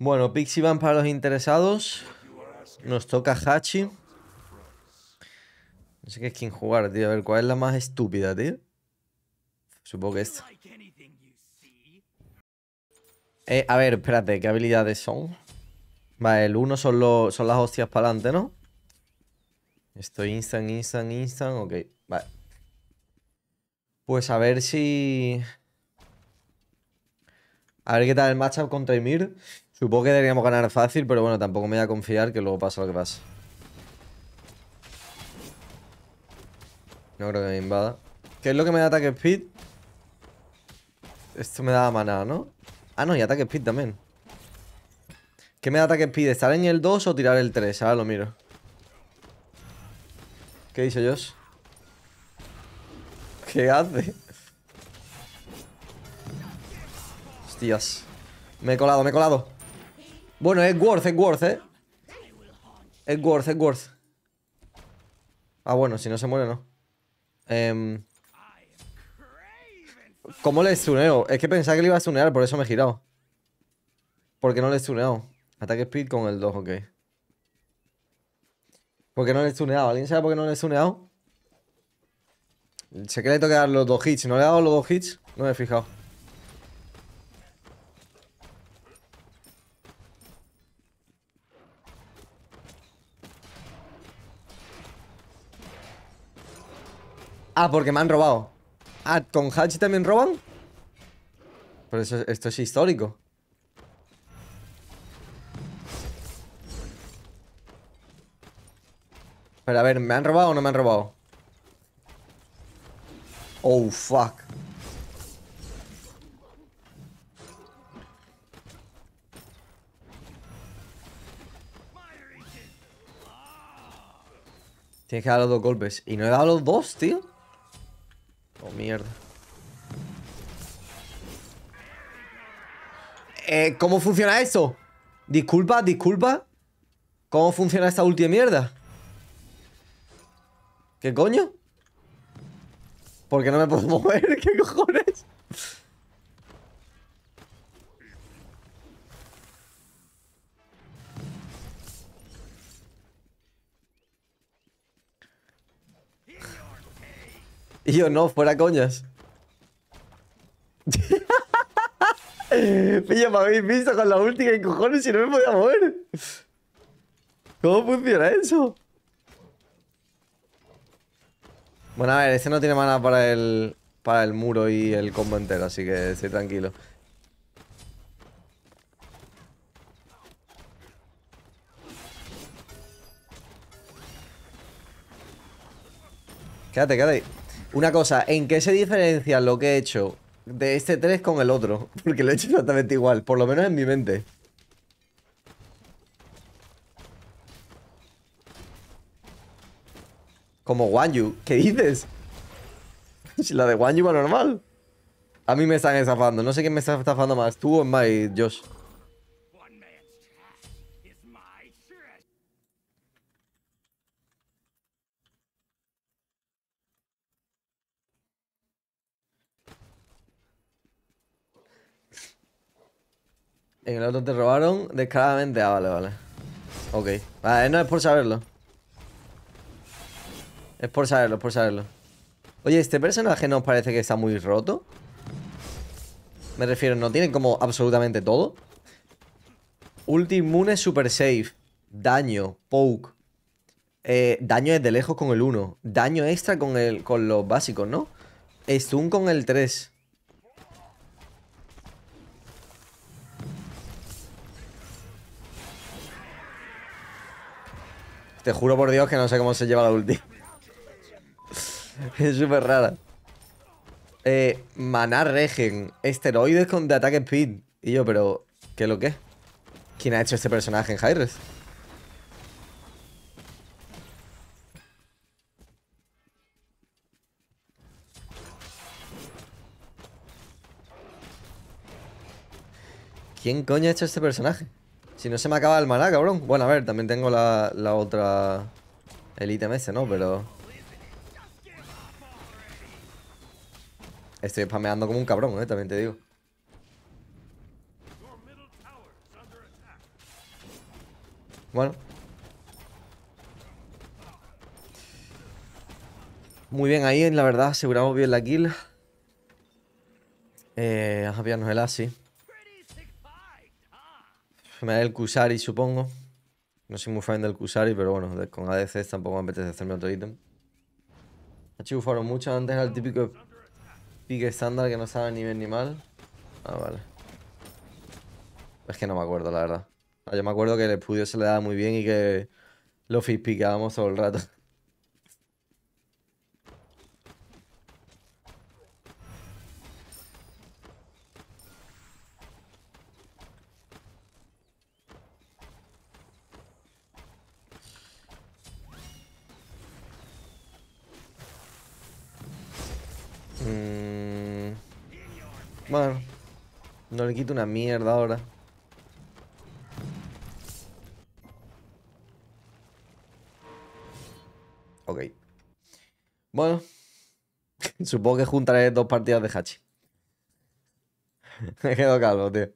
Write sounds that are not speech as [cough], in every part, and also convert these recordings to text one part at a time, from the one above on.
Bueno, Pixie van para los interesados. Nos toca Hachi. No sé qué es jugar, tío. A ver, ¿cuál es la más estúpida, tío? Supongo que esta. Eh, a ver, espérate, ¿qué habilidades son? Vale, el 1 son, son las hostias para adelante, ¿no? Estoy instant, instant, instant, ok, vale. Pues a ver si... A ver qué tal el matchup contra Emir. Supongo que deberíamos ganar fácil, pero bueno, tampoco me voy a confiar que luego pasa lo que pasa. No creo que me invada. ¿Qué es lo que me da ataque speed? Esto me da maná, ¿no? Ah, no, y ataque speed también. ¿Qué me da ataque speed? ¿Estar en el 2 o tirar el 3? Ahora lo miro. ¿Qué dice Josh? [laughs] ¿Qué hace? Hostias. Me he colado, me he colado. Bueno, es worth, es worth, ¿eh? Es worth, es worth. Ah, bueno, si no se muere, no. Em, ¿Cómo le stuneo? Es que pensaba que le iba a stunear por eso me he girado. Porque no le he Ataque speed con el 2, ok. ¿Por qué no le he stuneado? ¿Alguien sabe por qué no le he Se cree que le que dar los dos hits. ¿No le he dado los dos hits? No me he fijado. Ah, porque me han robado. Ah, ¿con Hatch también roban? Pero eso, esto es histórico. Pero a ver, ¿me han robado o no me han robado? Oh, fuck. Tienes que dar los dos golpes. Y no he dado los dos, tío. Mierda. Eh, ¿Cómo funciona eso? Disculpa, disculpa. ¿Cómo funciona esta última mierda? ¿Qué coño? ¿Por qué no me puedo [laughs] mover? ¿Qué cojones? Y yo, no, fuera coñas. [laughs] Pilla, me habéis visto con la última y cojones y no me podía mover. ¿Cómo funciona eso? Bueno, a ver, este no tiene mana para el, para el muro y el combo entero, así que estoy tranquilo. Quédate, quédate. ahí. Una cosa, ¿en qué se diferencia lo que he hecho de este 3 con el otro? [laughs] Porque lo he hecho exactamente igual, por lo menos en mi mente. Como Wanyu, ¿qué dices? [laughs] la de Wanyu va normal. A mí me están estafando, no sé quién me está estafando más, tú o Mike, Josh. En el otro te robaron descaradamente. Ah, vale, vale. Ok. Vale, ah, eh, no es por saberlo. Es por saberlo, es por saberlo. Oye, ¿este personaje nos parece que está muy roto? Me refiero, ¿no tiene como absolutamente todo? es super safe. Daño, poke. Eh, daño desde lejos con el 1. Daño extra con, el, con los básicos, ¿no? Stun con el 3. Te juro por Dios que no sé cómo se lleva la ulti. es súper rara. Eh, maná regen. Esteroides con de ataque speed. Y yo, pero... ¿Qué es lo que? ¿Quién ha hecho este personaje en Hyres? ¿Quién coño ha hecho este personaje? Si no se me acaba el maná, cabrón. Bueno, a ver, también tengo la, otra... El ítem ese, ¿no? Pero... Estoy spameando como un cabrón, ¿eh? También te digo. Bueno. Muy bien ahí, la verdad. Aseguramos bien la kill. Eh, a el así me da el Kusari, supongo. No soy muy fan del Kusari, pero bueno, con ADC tampoco me apetece hacerme otro ítem. Ha fueron mucho, antes al típico pique estándar que no sabe ni bien ni mal. Ah, vale. Es que no me acuerdo, la verdad. Ah, yo me acuerdo que el estudio se le daba muy bien y que lo piqueábamos todo el rato. Bueno, no le quito una mierda ahora. Ok. Bueno, [laughs] supongo que juntaré dos partidas de Hachi. [laughs] Me quedo calvo, tío.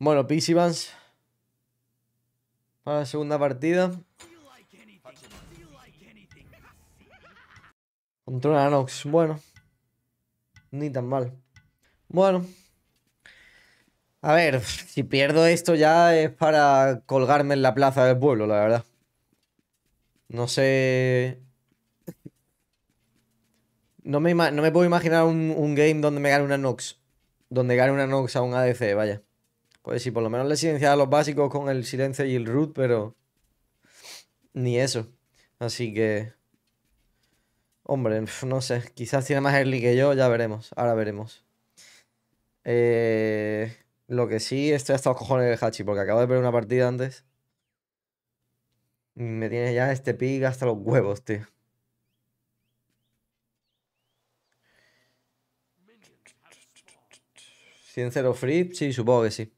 Bueno, Pixivans. Para la segunda partida. Controla Anox. Bueno, ni tan mal. Bueno. A ver, si pierdo esto ya es para colgarme en la plaza del pueblo, la verdad. No sé... No me, puedo imaginar un, game donde me gane una Nox. Donde gane una Nox a un ADC, vaya. Pues sí, por lo menos le silenciaba los básicos con el silencio y el root, pero... Ni eso. Así que... Hombre, no sé. Quizás tiene más early que yo, ya veremos. Ahora veremos. Eh, lo que sí, estoy hasta los cojones del Hachi, porque acabo de perder una partida antes. Me tiene ya este pig hasta los huevos, tío. cero free? Sí, supongo que sí.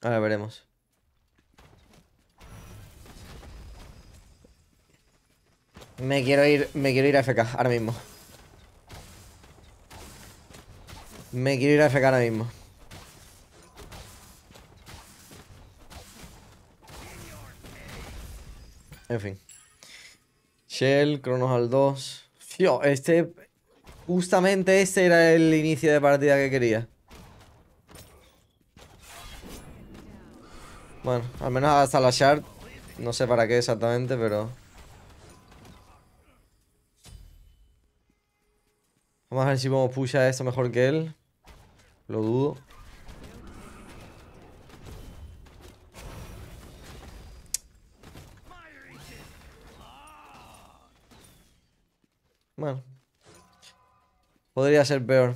Ahora veremos. Me quiero ir, me quiero ir a FK ahora mismo. Me quiero ir a FK ahora mismo. En fin. Shell, Cronos al 2. Tío, este... Justamente este era el inicio de partida que quería. Bueno, al menos hasta la shard. No sé para qué exactamente, pero... Vamos a ver si podemos pushar esto mejor que él. Lo dudo. Bueno. Podría ser peor.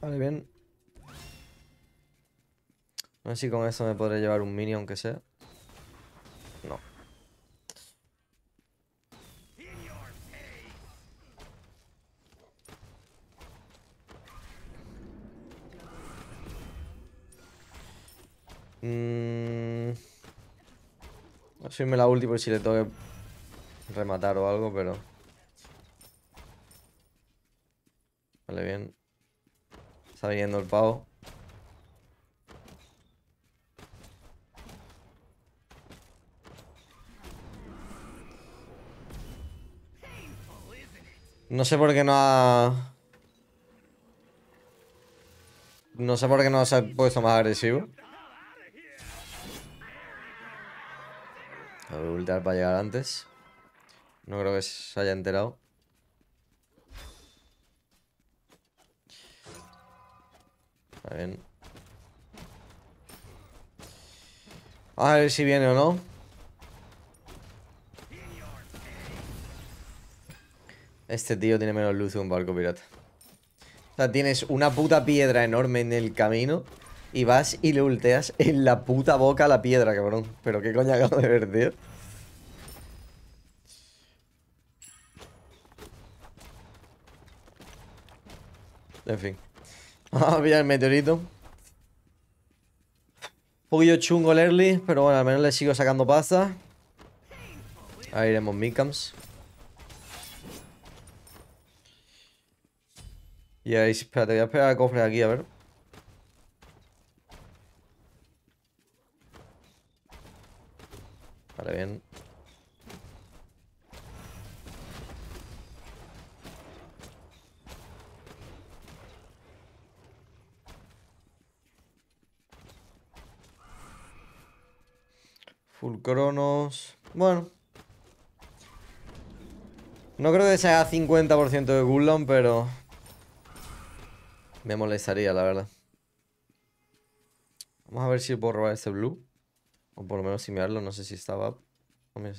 Vale, bien. No sé si con esto me podré llevar un minion que sea. subirme la ulti por si le toque rematar o algo, pero... Vale, bien. Está viniendo el pavo. No sé por qué no ha... No sé por qué no se ha puesto más agresivo. Voy A voltar para llegar antes. No creo que se haya enterado. Está bien. A ver si viene o no. Este tío tiene menos luz que un barco pirata. O sea, tienes una puta piedra enorme en el camino. Y vas y le ulteas en la puta boca a la piedra, cabrón. Pero qué coño acabo de ver, tío. En fin. [laughs] Vamos a el meteorito. Un poquillo chungo el early, pero bueno, al menos le sigo sacando pasta Ahí iremos mickams Y ahí, espérate, voy a esperar el cofre aquí, a ver. bien. Full Cronos. Bueno. No creo que sea 50% de Gulon, pero... Me molestaría, la verdad. Vamos a ver si puedo robar ese blue. O por lo menos simearlo, no sé si estaba Vale,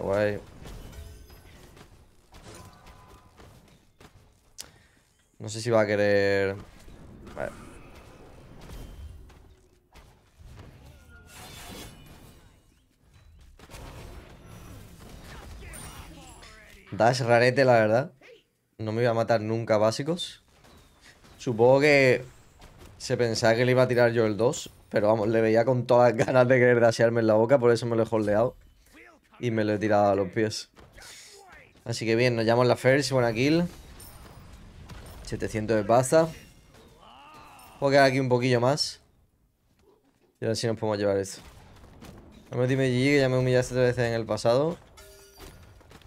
guay. No sé si va a querer... Vale. Dash rarete, la verdad. No me iba a matar nunca básicos. Supongo que se pensaba que le iba a tirar yo el 2. Pero vamos, le veía con todas las ganas de querer dasearme en la boca. Por eso me lo he holdeado. Y me lo he tirado a los pies. Así que bien, nos llamamos la first. Buena kill. 700 de pasta. Voy a quedar aquí un poquillo más. Y a ver si nos podemos llevar esto. No me dime GG que ya me humillaste tres veces en el pasado.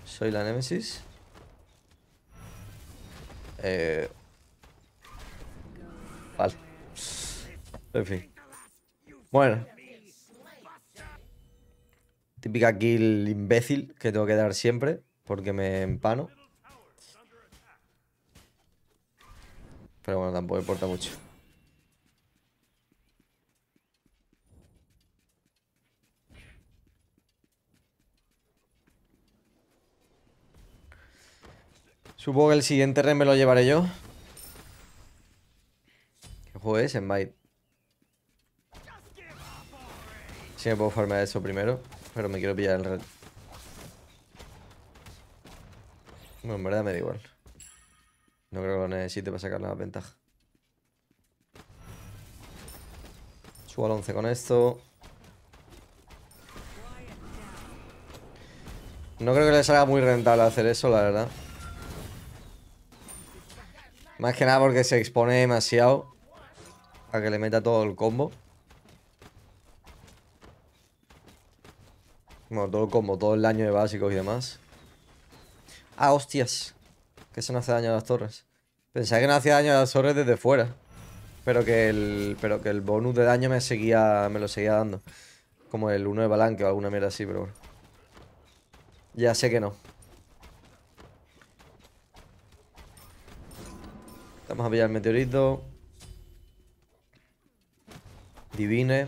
Soy la Nemesis. Vale. Eh, en fin. Bueno. Típica kill imbécil que tengo que dar siempre porque me empano. Pero bueno, tampoco importa mucho. Supongo que el siguiente red me lo llevaré yo. ¿Qué juego es? En Byte. Si sí me puedo farmear eso primero, pero me quiero pillar el red. Bueno, en verdad me da igual. No creo que lo necesite para sacar la ventaja. Subo al 11 con esto. No creo que le salga muy rentable hacer eso, la verdad. Más que nada porque se expone demasiado a que le meta todo el combo. Bueno, todo el combo, todo el daño de básicos y demás. Ah, hostias. Que se no hace daño a las torres. Pensaba que no hacía daño a las torres desde fuera. Pero que el, pero que el bonus de daño me seguía me lo seguía dando. Como el 1 de balanque o alguna mierda así, pero bueno. Ya sé que no. Vamos a pillar el meteorito. Divine.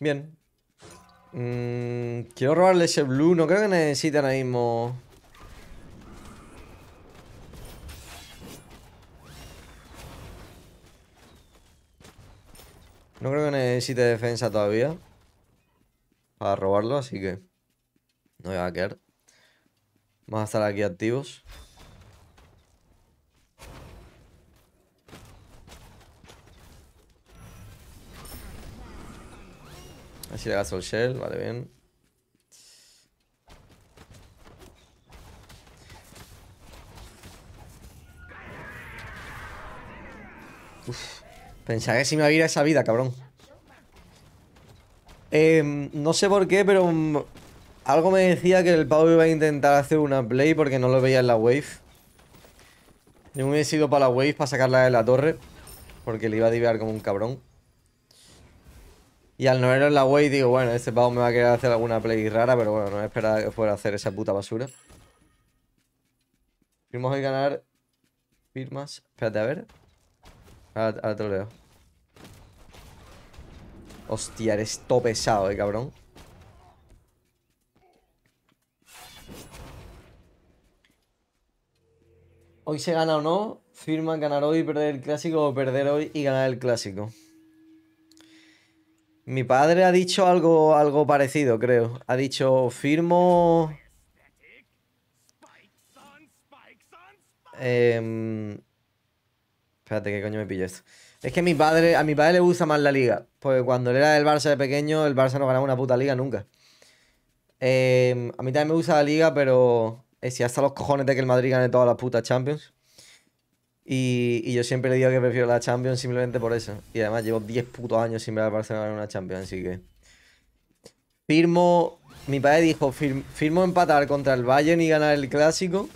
Bien. Mm, quiero robarle ese blue. No creo que necesite ahora mismo... No creo que necesite defensa todavía para robarlo, así que no voy a quedar. Vamos a estar aquí activos. Así le gasto el shell, vale, bien. Uf, pensaba que si me iba esa vida, cabrón. Em, no sé por qué, pero mm, algo me decía que el pau iba a intentar hacer una play porque no lo veía en la wave. Yo me hubiese ido para la wave para sacarla de la torre porque le iba a divear como un cabrón. Y al no en la wave digo, bueno, este pavo me va a querer hacer alguna play rara, pero bueno, no esperaba que fuera a hacer esa puta basura. Firmos hoy ganar firmas. Espérate, a ver. ahora te lo leo. Hostia, eres todo pesado, eh, cabrón. Hoy se gana o no. Firma ganar hoy, perder el clásico o perder hoy y ganar el clásico. Mi padre ha dicho algo, algo parecido, creo. Ha dicho, firmo... Em, espérate, ¿qué coño me pillo esto? Es que mi padre, a mi padre le gusta más la liga. Porque cuando él era del Barça de pequeño, el Barça no ganaba una puta liga nunca. Em, a mí también me gusta la liga, pero eh, si hasta los cojones de que el Madrid gane todas las putas Champions. Y, yo siempre le digo que prefiero la Champions simplemente por eso. Y además llevo 10 putos años sin ver al Barcelona ganar una Champions, así que. Firmo. Mi padre dijo: firmo empatar contra el Bayern y ganar el clásico.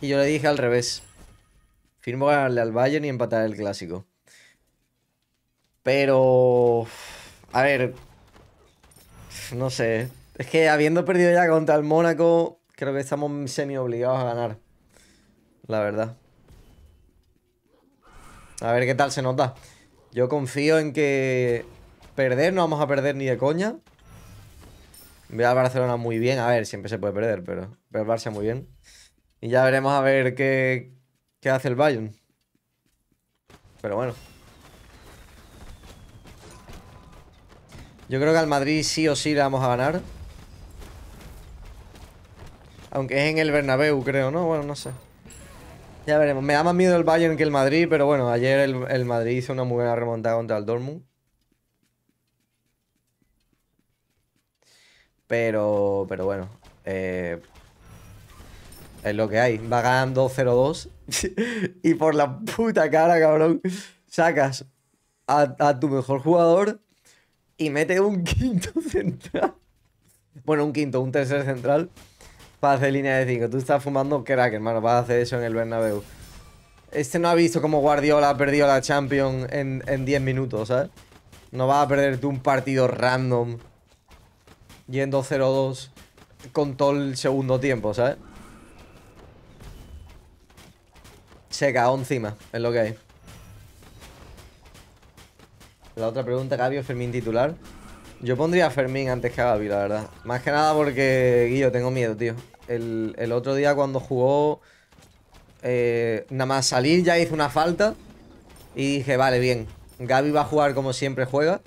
Y yo le dije al revés: firmo ganarle al Bayern y empatar el clásico. Pero... A ver... No sé. Es que habiendo perdido ya contra el Mónaco, creo que estamos semi obligados a ganar. La verdad. A ver qué tal se nota. Yo confío en que perder no vamos a perder ni de coña. Veo al Barcelona muy bien. A ver, siempre se puede perder, pero, pero Barça muy bien. Y ya veremos a ver qué, qué hace el Bayern. Pero bueno. Yo creo que al Madrid sí o sí le vamos a ganar. Aunque es en el Bernabéu, creo, ¿no? Bueno, no sé. Ya veremos. Me da más miedo el Bayern que el Madrid, pero bueno, ayer el, Madrid hizo una muy buena remontada contra el Dortmund. Pero, pero bueno, eh, es lo que hay. Va ganando 0-2 [laughs] y por la puta cara, cabrón, sacas a tu mejor jugador y mete un [laughs] quinto central. Bueno, un quinto, un tercer central para hacer línea de 5. Tú estás fumando crack, hermano. Para hacer eso en el Bernabéu. Este no ha visto cómo Guardiola ha perdido la Champions en, en 10 minutos, ¿sabes? No vas a perderte un partido random yendo 0-2 con todo el segundo tiempo, ¿sabes? Checa, encima, es lo que hay. La otra pregunta, Gaby o Fermín titular. Yo pondría a Fermín antes que a la verdad. Más que nada porque, Guillo, tengo miedo, tío. El, otro día cuando jugó, eh, nada más salir ya hizo una falta. Y dije, vale, bien. Gabi va a jugar como siempre juega.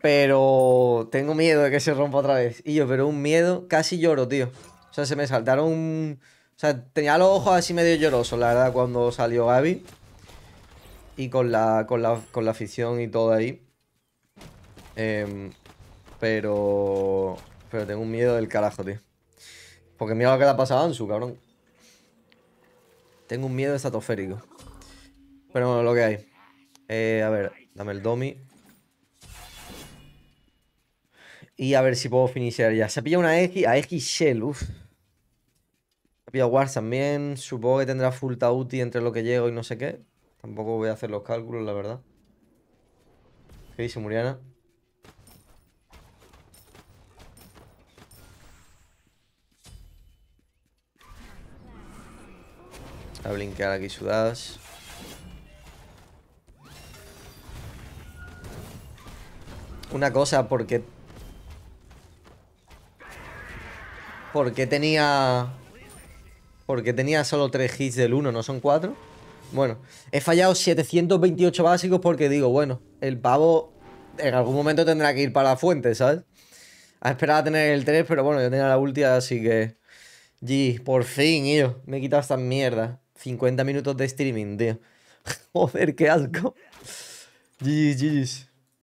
Pero tengo miedo de que se rompa otra vez. Y yo, pero un miedo, casi lloro, tío. O sea, se me saltaron... O sea, tenía los ojos así medio llorosos, la verdad, cuando salió Gabi y con la, con la, afición y todo ahí. Em, pero... Pero tengo un miedo del carajo, tío. Porque mira lo que le ha pasado a Ansu, cabrón. Tengo un miedo estratosférico. Pero bueno, lo que hay. Eh, a ver, dame el domi. Y a ver si puedo finiciar ya. Se ha pillado una X, a X Shell, uff. Se ha pillado Wars también. Supongo que tendrá full Tauti entre lo que llego y no sé qué. Tampoco voy a hacer los cálculos, la verdad. ¿Qué dice Muriana? A blinkear aquí sudadas. Una cosa, porque... Porque tenía... Porque tenía solo 3 hits del 1, ¿no son 4? Bueno, he fallado 728 básicos porque digo, bueno, el pavo en algún momento tendrá que ir para la fuente, ¿sabes? Ha esperado a tener el 3, pero bueno, yo tenía la ulti, así que... G, por fin, yo. Me he quitado esta mierda. 50 minutos de streaming, tío. Joder, qué asco. GG.